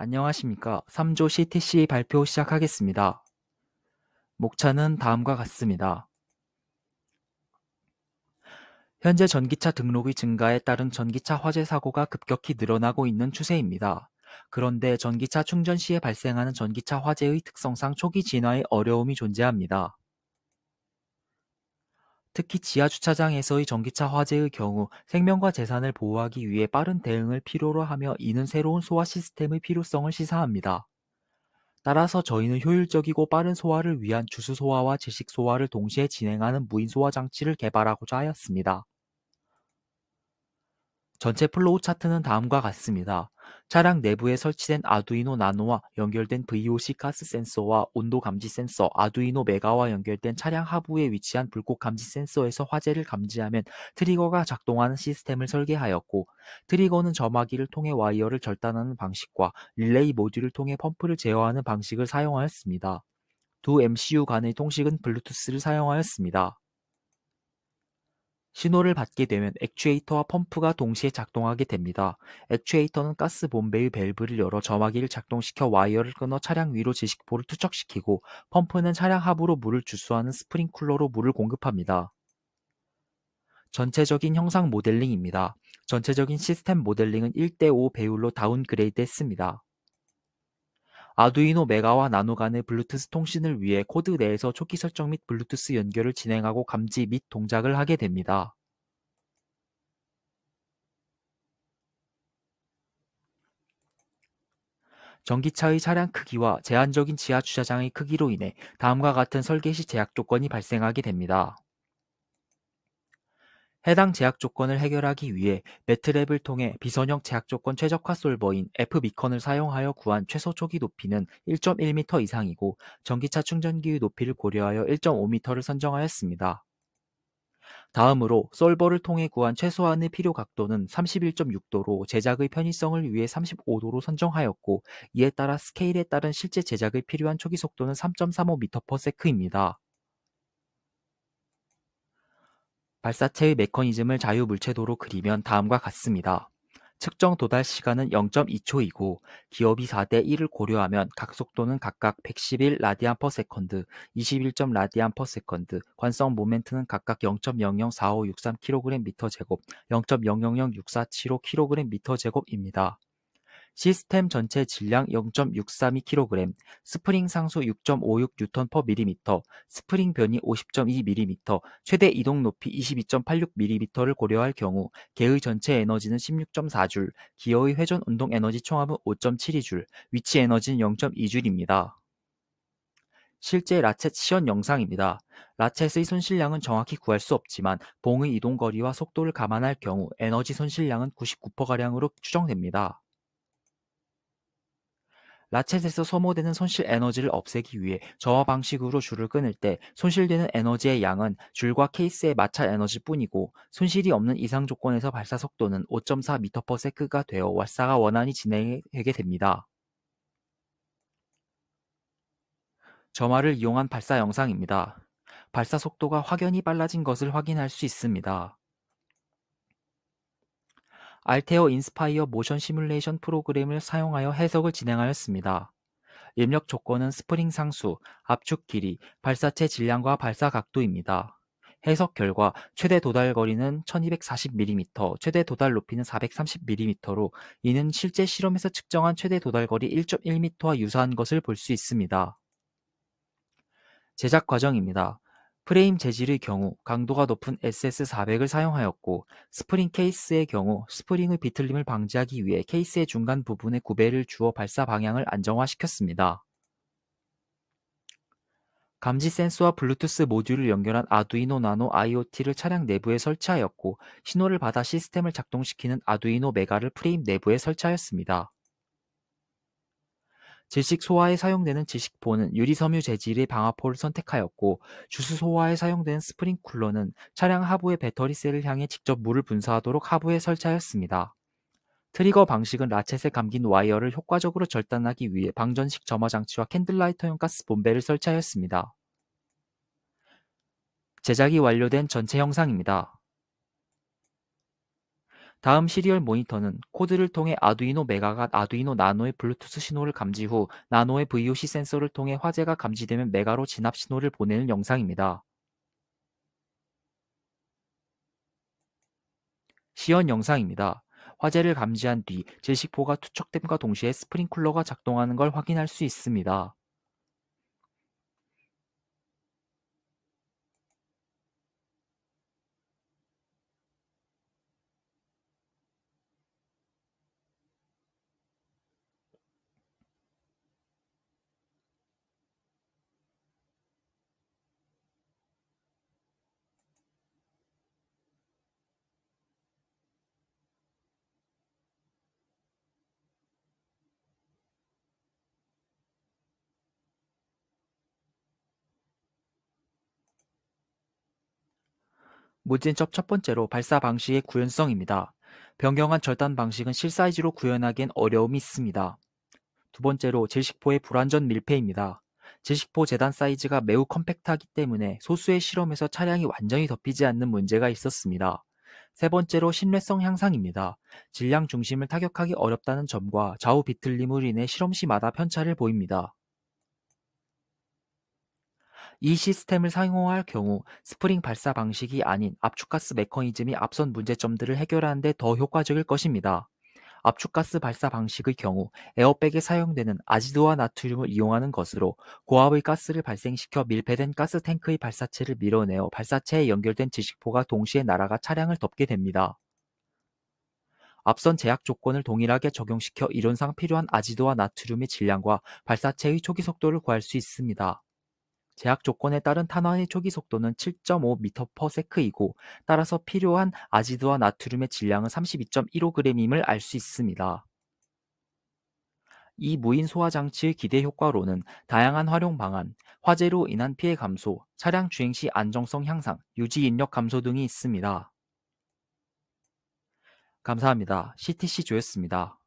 안녕하십니까. 3조 CTC 발표 시작하겠습니다. 목차는 다음과 같습니다. 현재 전기차 등록의 증가에 따른 전기차 화재 사고가 급격히 늘어나고 있는 추세입니다. 그런데 전기차 충전 시에 발생하는 전기차 화재의 특성상 초기 진화에 어려움이 존재합니다. 특히 지하주차장에서의 전기차 화재의 경우 생명과 재산을 보호하기 위해 빠른 대응을 필요로 하며 이는 새로운 소화 시스템의 필요성을 시사합니다. 따라서 저희는 효율적이고 빠른 소화를 위한 주수 소화와 제식 소화를 동시에 진행하는 무인 소화 장치를 개발하고자 하였습니다. 전체 플로우 차트는 다음과 같습니다. 차량 내부에 설치된 아두이노 나노와 연결된 VOC 가스 센서와 온도 감지 센서, 아두이노 메가와 연결된 차량 하부에 위치한 불꽃 감지 센서에서 화재를 감지하면 트리거가 작동하는 시스템을 설계하였고, 트리거는 점화기를 통해 와이어를 절단하는 방식과 릴레이 모듈을 통해 펌프를 제어하는 방식을 사용하였습니다. 두 MCU 간의 통식은 블루투스를 사용하였습니다. 신호를 받게 되면 액추에이터와 펌프가 동시에 작동하게 됩니다. 액추에이터는 가스 본배의 밸브를 열어 점화기를 작동시켜 와이어를 끊어 차량 위로 지식포를 투척시키고 펌프는 차량 하부로 물을 주수하는 스프링쿨러로 물을 공급합니다. 전체적인 형상 모델링입니다. 전체적인 시스템 모델링은 1대5 배율로 다운그레이드 했습니다. 아두이노 메가와 나노 간의 블루투스 통신을 위해 코드 내에서 초기 설정 및 블루투스 연결을 진행하고 감지 및 동작을 하게 됩니다. 전기차의 차량 크기와 제한적인 지하 주차장의 크기로 인해 다음과 같은 설계 시 제약 조건이 발생하게 됩니다. 해당 제약 조건을 해결하기 위해 매트랩을 통해 비선형 제약 조건 최적화 솔버인 F비컨을 사용하여 구한 최소 초기 높이는 1.1m 이상이고 전기차 충전기의 높이를 고려하여 1.5m를 선정하였습니다. 다음으로 솔버를 통해 구한 최소한의 필요 각도는 31.6도로 제작의 편의성을 위해 35도로 선정하였고 이에 따라 스케일에 따른 실제 제작에 필요한 초기 속도는 3.35m/s입니다. 발사체의 메커니즘을 자유물체도로 그리면 다음과 같습니다. 측정 도달 시간은 0.2초이고 기업이 4대 1을 고려하면 각 속도는 각각 111 라디안 퍼 세컨드, 21점 라디안 퍼 세컨드, 관성 모멘트는 각각 0.004563 kg m 제곱, 0.0006475 kg m 제곱입니다. 시스템 전체 질량 0.632kg, 스프링 상수 6.56Nm/mm, 스프링 변이 50.2mm, 최대 이동 높이 22.86mm를 고려할 경우 개의 전체 에너지는 16.4줄, 기어의 회전 운동 에너지 총합은 5.72줄, 위치 에너지는 0.2줄입니다. 실제 라쳇 시연 영상입니다. 라쳇의 손실량은 정확히 구할 수 없지만 봉의 이동거리와 속도를 감안할 경우 에너지 손실량은 99%가량으로 추정됩니다. 라쳇에서 소모되는 손실 에너지를 없애기 위해 저하 방식으로 줄을 끊을 때 손실되는 에너지의 양은 줄과 케이스의 마찰 에너지뿐이고 손실이 없는 이상 조건에서 발사 속도는 5.4m/s가 되어 왈사가 원안이 진행되게 됩니다. 점화를 이용한 발사 영상입니다. 발사 속도가 확연히 빨라진 것을 확인할 수 있습니다. 알테어 인스파이어 모션 시뮬레이션 프로그램을 사용하여 해석을 진행하였습니다. 입력 조건은 스프링 상수, 압축 길이, 발사체 질량과 발사 각도입니다. 해석 결과 최대 도달 거리는 1240mm, 최대 도달 높이는 430mm로 이는 실제 실험에서 측정한 최대 도달 거리 1.1m와 유사한 것을 볼 수 있습니다. 제작 과정입니다. 프레임 재질의 경우 강도가 높은 SS400을 사용하였고 스프링 케이스의 경우 스프링의 비틀림을 방지하기 위해 케이스의 중간 부분에 구배를 주어 발사 방향을 안정화시켰습니다. 감지 센서와 블루투스 모듈을 연결한 아두이노 나노 IoT를 차량 내부에 설치하였고 신호를 받아 시스템을 작동시키는 아두이노 메가를 프레임 내부에 설치하였습니다. 질식 소화에 사용되는 질식포는 유리섬유 재질의 방아포를 선택하였고 주스 소화에 사용되는 스프링쿨러는 차량 하부의 배터리셀을 향해 직접 물을 분사하도록 하부에 설치하였습니다. 트리거 방식은 라쳇에 감긴 와이어를 효과적으로 절단하기 위해 방전식 점화 장치와 캔들라이터용 가스 본배를 설치하였습니다. 제작이 완료된 전체 영상입니다. 다음 시리얼 모니터는 코드를 통해 아두이노 메가가 아두이노 나노의 블루투스 신호를 감지 후 나노의 VOC 센서를 통해 화재가 감지되면 메가로 진압 신호를 보내는 영상입니다. 시연 영상입니다. 화재를 감지한 뒤 제식포가 투척됨과 동시에 스프링쿨러가 작동하는 걸 확인할 수 있습니다. 물진첩 첫 번째로 발사 방식의 구현성입니다. 변경한 절단 방식은 실사이즈로 구현하기엔 어려움이 있습니다. 두 번째로 제식포의 불완전 밀폐입니다. 제식포 재단 사이즈가 매우 컴팩트하기 때문에 소수의 실험에서 차량이 완전히 덮이지 않는 문제가 있었습니다. 세 번째로 신뢰성 향상입니다. 질량 중심을 타격하기 어렵다는 점과 좌우 비틀림으 인해 실험 시마다 편차를 보입니다. 이 시스템을 사용할 경우 스프링 발사 방식이 아닌 압축가스 메커니즘이 앞선 문제점들을 해결하는 데 더 효과적일 것입니다. 압축가스 발사 방식의 경우 에어백에 사용되는 아지드와 나트륨을 이용하는 것으로 고압의 가스를 발생시켜 밀폐된 가스 탱크의 발사체를 밀어내어 발사체에 연결된 지식포가 동시에 날아가 차량을 덮게 됩니다. 앞선 제약 조건을 동일하게 적용시켜 이론상 필요한 아지드와 나트륨의 질량과 발사체의 초기 속도를 구할 수 있습니다. 제약 조건에 따른 탄화의 초기 속도는 7.5mps이고 따라서 필요한 아지드와 나트륨의 질량은 32.15g임을 알 수 있습니다. 이 무인 소화 장치의 기대 효과로는 다양한 활용 방안, 화재로 인한 피해 감소, 차량 주행 시 안정성 향상, 유지 인력 감소 등이 있습니다. 감사합니다. CTC 조였습니다.